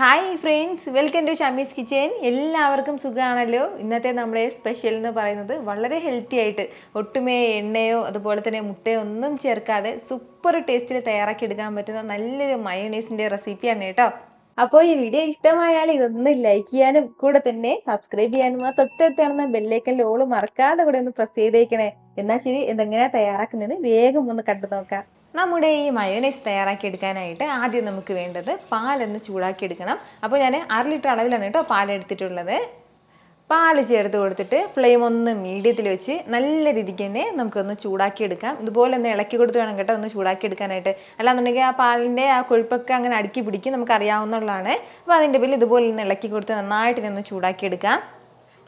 hi friends welcome to Shami's kitchen എല്ലാവർക്കും സുഖമാണല്ലോ ഇന്നത്തെ നമ്മുടെ സ്പെഷ്യൽ എന്ന് പറയുന്നത് വളരെ ഹെൽത്തി ആയിട്ട് ഒട്ടുമേ എണ്ണയോ അതുപോലെ തന്നെ മുട്ടയോ ഒന്നും ചേർക്കാതെ സൂപ്പർ ടേസ്റ്റിൽ തയ്യാറാക്കി എടുക്കാൻ പറ്റുന്ന നല്ലൊരു മയോനൈസിൻ്റെ റെസിപ്പിയാണ് കേട്ടോ അപ്പോൾ ഈ വീഡിയോ ഇഷ്ടമായാൽ ഇതൊന്ന് ലൈക്ക് ചെയ്യാനും കൂടെ തന്നെ സബ്സ്ക്രൈബ് ചെയ്യാനും ആ തൊട്ടടുത്ത് നടന്ന ബെല്ലേക്കൻ ലോള് മറക്കാതെ കൂടെ ഒന്ന് പ്രസ് ചെയ്തേക്കണേ എന്നാൽ ശരി ഇതെങ്ങനെയാണ് തയ്യാറാക്കുന്നത് വേഗം ഒന്ന് കണ്ടു നോക്കാം നമ്മുടെ ഈ മയോനൈസ് തയ്യാറാക്കി എടുക്കാനായിട്ട് ആദ്യം നമുക്ക് വേണ്ടത് പാലൊന്ന് ചൂടാക്കി എടുക്കണം അപ്പോൾ ഞാൻ അര ലിറ്റർ അളവിലാണ് കേട്ടോ പാലെടുത്തിട്ടുള്ളത് പാൽ ചേർത്ത് കൊടുത്തിട്ട് ഫ്ലെയിം ഒന്ന് മീഡിയത്തിൽ വെച്ച് നല്ല രീതിക്ക് തന്നെ നമുക്കൊന്ന് ചൂടാക്കി എടുക്കാം ഇതുപോലെ ഒന്ന് ഇളക്കി കൊടുത്ത് വേണം കേട്ടോ ഒന്ന് ചൂടാക്കി എടുക്കാനായിട്ട് അല്ലാന്നുണ്ടെങ്കിൽ ആ പാലിൻ്റെ ആ കൊഴുപ്പൊക്കെ അങ്ങനെ അടുക്കി പിടിക്കും നമുക്കറിയാവുന്നതാണ് അപ്പോൾ അതിൻ്റെ പേരിൽ ഇതുപോലെ ഒന്ന് ഇളക്കി കൊടുത്ത് നന്നായിട്ട് ഒന്ന് ചൂടാക്കി എടുക്കാം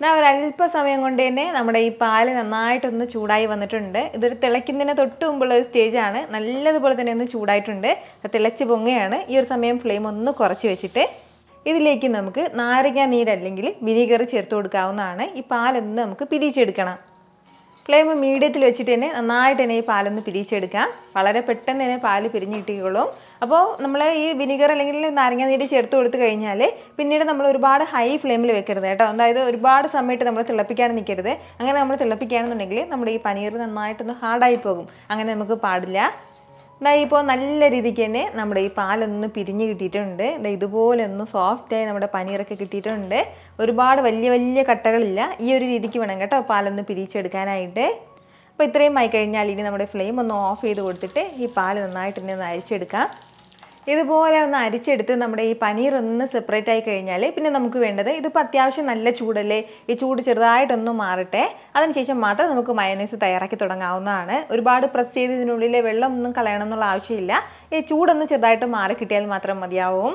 എന്നാൽ ഒരല്പസമയം കൊണ്ട് തന്നെ നമ്മുടെ ഈ പാല് നന്നായിട്ടൊന്ന് ചൂടായി വന്നിട്ടുണ്ട് ഇതൊരു തിളയ്ക്കുന്നതിന് തൊട്ട് മുമ്പുള്ള ഒരു സ്റ്റേജാണ് നല്ലതുപോലെ തന്നെ ഒന്ന് ചൂടായിട്ടുണ്ട് തിളച്ച് പൊങ്ങയാണ് ഈ ഒരു സമയം ഫ്ലെയിം ഒന്ന് കുറച്ച് വെച്ചിട്ട് ഇതിലേക്ക് നമുക്ക് നാരങ്ങ നീരല്ലെങ്കിൽ വിനീഗർ ചേർത്ത് കൊടുക്കാവുന്നതാണ് ഈ പാലൊന്ന് നമുക്ക് പിരിച്ചെടുക്കണം ഫ്ലെയിം മീഡിയത്തിൽ വെച്ചിട്ട് തന്നെ നന്നായിട്ട് തന്നെ ഈ പാലൊന്ന് പിരിച്ചെടുക്കാം വളരെ പെട്ടെന്ന് തന്നെ പാല് പിരിഞ്ഞ് കിട്ടിക്കോളും അപ്പോൾ നമ്മൾ ഈ വിനിഗർ അല്ലെങ്കിൽ നാരങ്ങ നീര് ചേർത്ത് കൊടുത്തു കഴിഞ്ഞാൽ പിന്നീട് നമ്മൾ ഒരുപാട് ഹൈ ഫ്ലെയിമിൽ വെക്കരുത് കേട്ടോ അതായത് ഒരുപാട് സമയത്ത് നമ്മൾ തിളപ്പിക്കാൻ നിൽക്കരുത് അങ്ങനെ നമ്മൾ തിളപ്പിക്കുകയാണെന്നുണ്ടെങ്കിൽ നമ്മുടെ ഈ പനീർ നന്നായിട്ടൊന്ന് ഹാർഡായി പോകും അങ്ങനെ നമുക്ക് പാടില്ല ഇതാ ഇപ്പോൾ നല്ല രീതിക്ക് തന്നെ നമ്മുടെ ഈ പാലൊന്ന് പിരിഞ്ഞ് കിട്ടിയിട്ടുണ്ട് ഇതാ ഇതുപോലെ ഒന്ന് സോഫ്റ്റായി നമ്മുടെ പനീറൊക്കെ കിട്ടിയിട്ടുണ്ട് ഒരുപാട് വലിയ വലിയ കട്ടകളില്ല ഈ ഒരു രീതിക്ക് വേണം കേട്ടോ പാലൊന്ന് പിരിച്ചെടുക്കാനായിട്ട് അപ്പോൾ ഇത്രയും ആയി കഴിഞ്ഞാൽ ഇനി നമ്മുടെ ഫ്ലെയിം ഒന്ന് ഓഫ് ചെയ്ത് കൊടുത്തിട്ട് ഈ പാൽ നന്നായിട്ട് തന്നെ ഒന്ന് അരിച്ചെടുക്കാം ഇതുപോലെ ഒന്ന് അരിച്ചെടുത്ത് നമ്മുടെ ഈ പനീർ ഒന്ന് സെപ്പറേറ്റ് ആയി കഴിഞ്ഞാൽ പിന്നെ നമുക്ക് വേണ്ടത് ഇതിപ്പോൾ അത്യാവശ്യം നല്ല ചൂടല്ലേ ഈ ചൂട് ചെറുതായിട്ടൊന്ന് മാറട്ടെ അതിനുശേഷം മാത്രം നമുക്ക് മയോണൈസ് തയ്യാറാക്കി തുടങ്ങാവുന്നതാണ് ഒരുപാട് പ്രസ് ചെയ്ത് ഇതിനുള്ളിൽ വെള്ളം ഒന്നും കളയണം എന്നുള്ള ആവശ്യമില്ല ഈ ചൂടൊന്ന് ചെറുതായിട്ട് മാറി കിട്ടിയാൽ മാത്രം മതിയാവും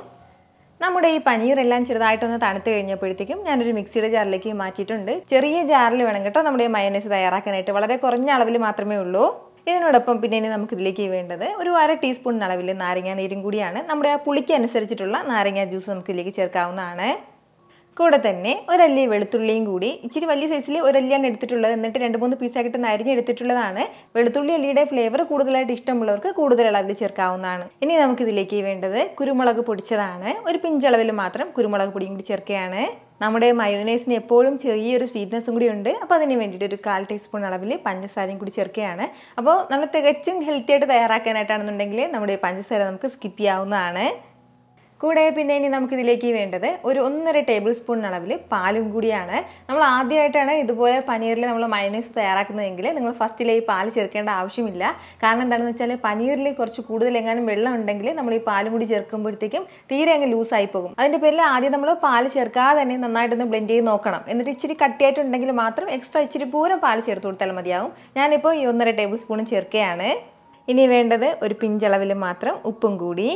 നമ്മുടെ ഈ പനീറെല്ലാം ചെറുതായിട്ടൊന്ന് തണുത്ത് കഴിഞ്ഞപ്പോഴത്തേക്കും ഞാനൊരു മിക്സിയുടെ ജാറിലേക്ക് മാറ്റിയിട്ടുണ്ട് ചെറിയ ജാറിൽ വേണം കേട്ടോ നമ്മുടെ മയോണൈസ് തയ്യാറാക്കാനായിട്ട് വളരെ കുറഞ്ഞ അളവിൽ മാത്രമേ ഉള്ളൂ ഇതിനോടൊപ്പം പിന്നെ ഇനി നമുക്ക് ഇതിലേക്ക് വേണ്ടത് ഒരു അര ടീസ്പൂൺ അളവിൽ നാരങ്ങാ നീരും കൂടിയാണ് നമ്മുടെ ആ പുളിക്ക് അനുസരിച്ചിട്ടുള്ള നാരങ്ങാ ജ്യൂസ് നമുക്ക് ഇതിലേക്ക് ചേർക്കാവുന്നതാണ് കൂടെ തന്നെ ഒരല്ലി വെളുത്തുള്ളിയും കൂടി ഇച്ചിരി വലിയ സൈസിൽ ഒരല്ലിയാണ് എടുത്തിട്ടുള്ളത് എന്നിട്ട് രണ്ട് മൂന്ന് പീസായിട്ട് നരിഞ്ഞ് എടുത്തിട്ടുള്ളതാണ് വെളുത്തുള്ളി അല്ലിയുടെ ഫ്ലേവർ കൂടുതലായിട്ട് ഇഷ്ടമുള്ളവർക്ക് കൂടുതൽ അളവിൽ ചേർക്കാവുന്നതാണ് ഇനി നമുക്കിതിലേക്ക് വേണ്ടത് കുരുമുളക് പൊടിച്ചതാണ് ഒരു പിഞ്ചളവിൽ മാത്രം കുരുമുളക് പൊടിയും കൂടി ചേർക്കുകയാണ് നമ്മുടെ മയോനൈസിന് എപ്പോഴും ചെറിയൊരു സ്വീറ്റ്നസ്സും കൂടി ഉണ്ട് അപ്പോൾ അതിന് വേണ്ടിയിട്ട് ഒരു കാൽ ടീസ്പൂൺ അളവിൽ പഞ്ചസാരയും കൂടി ചേർക്കുകയാണ് അപ്പോൾ നമ്മൾ തികച്ചും ഹെൽത്തി ആയിട്ട് തയ്യാറാക്കാനായിട്ടാണെന്നുണ്ടെങ്കിൽ നമ്മുടെ പഞ്ചസാര നമുക്ക് സ്കിപ്പ് ചെയ്യാവുന്നതാണ് കൂടെ പിന്നെ ഇനി നമുക്കിതിലേക്ക് വേണ്ടത് ഒരു ഒന്നര ടേബിൾ സ്പൂൺ അളവിൽ പാലും കൂടിയാണ് നമ്മൾ ആദ്യമായിട്ടാണ് ഇതുപോലെ പനീറിൽ നമ്മൾ മയണൈസ് തയ്യാറാക്കുന്നതെങ്കിൽ നിങ്ങൾ ഫസ്റ്റിൽ ഈ പാൽ ചേർക്കേണ്ട ആവശ്യമില്ല കാരണം എന്താണെന്ന് വെച്ചാൽ പനീറിൽ കുറച്ച് കൂടുതൽ എങ്ങാനും വെള്ളം ഉണ്ടെങ്കിൽ നമ്മൾ ഈ പാലും കൂടി ചേർക്കുമ്പോഴത്തേക്കും തീരെ അങ്ങ് ലൂസായി പോകും അതിൻ്റെ പേരിൽ ആദ്യം നമ്മൾ പാൽ ചേർക്കാതെ തന്നെ നന്നായിട്ടൊന്ന് ബ്ലെൻഡ് ചെയ്ത് നോക്കണം എന്നിട്ട് ഇച്ചിരി കട്ടിയായിട്ടുണ്ടെങ്കിൽ മാത്രം എക്സ്ട്രാ ഇച്ചിരി പൂരം പാൽ ചേർത്ത് കൊടുത്താൽ മതിയാവും ഞാനിപ്പോൾ ഈ ഒന്നര ടേബിൾ സ്പൂൺ ചേർക്കുകയാണ് ഇനി വേണ്ടത് ഒരു പിഞ്ചളവിൽ മാത്രം ഉപ്പും കൂടി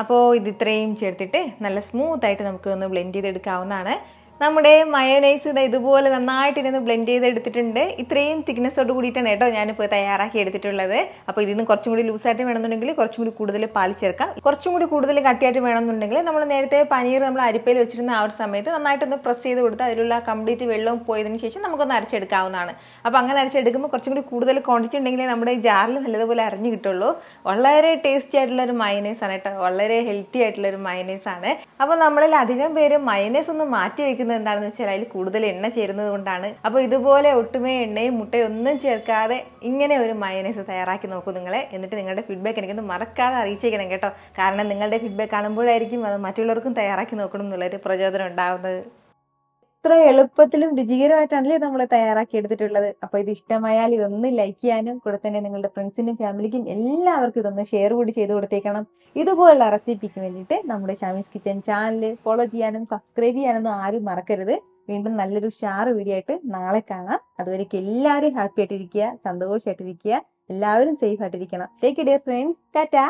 അപ്പോൾ ഇത് ഇത്രയും ചേർത്തിട്ട് നല്ല സ്മൂത്തായിട്ട് നമുക്ക് ഒന്ന് ബ്ലെൻഡ് ചെയ്തെടുക്കാവുന്നതാണ് നമ്മുടെ മയോനൈസ് ഇതുപോലെ നന്നായിട്ട് ഇരുന്ന് ബ്ലെൻഡ് ചെയ്തെടുത്തിട്ടുണ്ട് ഇത്രയും തിക്നെസ്സോട് കൂടിയിട്ടാണ് കേട്ടോ ഞാനിപ്പോൾ തയ്യാറാക്കി എടുത്തിട്ടുള്ളത് അപ്പോൾ ഇതിന് കുറച്ചും കൂടി ലൂസായിട്ട് വേണമെന്നുണ്ടെങ്കിൽ കുറച്ചും കൂടി കൂടുതൽ പാൽ ചേർക്കാം കുറച്ചും കൂടി കൂടുതൽ കട്ടിയായിട്ട് വേണമെന്നുണ്ടെങ്കിൽ നമ്മൾ നേരത്തെ പനീർ നമ്മൾ അരിപ്പയിൽ വെച്ചിരുന്ന ആ ഒരു സമയത്ത് നന്നായിട്ടൊന്ന് പ്രസ് ചെയ്ത് കൊടുത്ത് അതിലുള്ള കംപ്ലീറ്റ് വെള്ളവും പോയതിന് ശേഷം നമുക്കൊന്ന് അരച്ചെടുക്കാവുന്നതാണ് അപ്പോൾ അങ്ങനെ അരച്ചെടുക്കുമ്പോൾ കുറച്ചും കൂടി കൂടുതൽ ക്വാണ്ടിറ്റി ഉണ്ടെങ്കിൽ നമ്മുടെ ഈ ജാറിൽ നല്ലതുപോലെ അറിഞ്ഞു കിട്ടുള്ളൂ വളരെ ടേസ്റ്റി ആയിട്ടുള്ള ഒരു മയനൈസ് ആണ് കേട്ടോ വളരെ ഹെൽത്തി ആയിട്ടുള്ള ഒരു മയനൈസ് ആണ് അപ്പോൾ നമ്മളിൽ അധികം പേര് മയനൈസ് ഒന്ന് മാറ്റി വയ്ക്കുന്നത് ഉപയോഗിക്കുന്നത് എന്താണെന്ന് വെച്ചാൽ അതിൽ കൂടുതൽ എണ്ണ ചേരുന്നത് കൊണ്ടാണ് അപ്പോൾ ഇതുപോലെ ഒട്ടുമേ എണ്ണയും മുട്ടയും ഒന്നും ചേർക്കാതെ ഇങ്ങനെ ഒരു മയനൈസ് തയ്യാറാക്കി നോക്കൂ നിങ്ങളെ എന്നിട്ട് നിങ്ങളുടെ ഫീഡ്ബാക്ക് എനിക്കൊന്ന് മറക്കാതെ അറിയിച്ചേക്കണം കേട്ടോ കാരണം നിങ്ങളുടെ ഫീഡ്ബാക്ക് കാണുമ്പോഴായിരിക്കും അത് മറ്റുള്ളവർക്കും തയ്യാറാക്കി നോക്കണം എന്നുള്ളൊരു പ്രചോദനം ഉണ്ടാകുന്നത് എത്ര എളുപ്പത്തിലും രുചികരമായിട്ടാണല്ലേ നമ്മൾ തയ്യാറാക്കി എടുത്തിട്ടുള്ളത് അപ്പൊ ഇത് ഇഷ്ടമായാൽ ഇതൊന്ന് ലൈക്ക് ചെയ്യാനും കൂടെ തന്നെ നിങ്ങളുടെ ഫ്രണ്ട്സിനും ഫാമിലിക്കും എല്ലാവർക്കും ഇതൊന്ന് ഷെയർ കൂടി ചെയ്ത് കൊടുത്തേക്കണം ഇതുപോലുള്ള റെസിപ്പിക്ക് വേണ്ടിയിട്ട് നമ്മുടെ ഷാമിസ് കിച്ചൻ ചാനൽ ഫോളോ ചെയ്യാനും സബ്സ്ക്രൈബ് ചെയ്യാനൊന്നും ആരും മറക്കരുത് വീണ്ടും നല്ലൊരു ഷാർ വീഡിയോ ആയിട്ട് നാളെ കാണാം അതുവരേക്ക് എല്ലാവരും ഹാപ്പി ആയിട്ടിരിക്കുക സന്തോഷമായിട്ടിരിക്കുക എല്ലാവരും സേഫ് ആയിട്ടിരിക്കണം ടേക്ക് ഡിയർ ഫ്രണ്ട്സ് ടാറ്റാ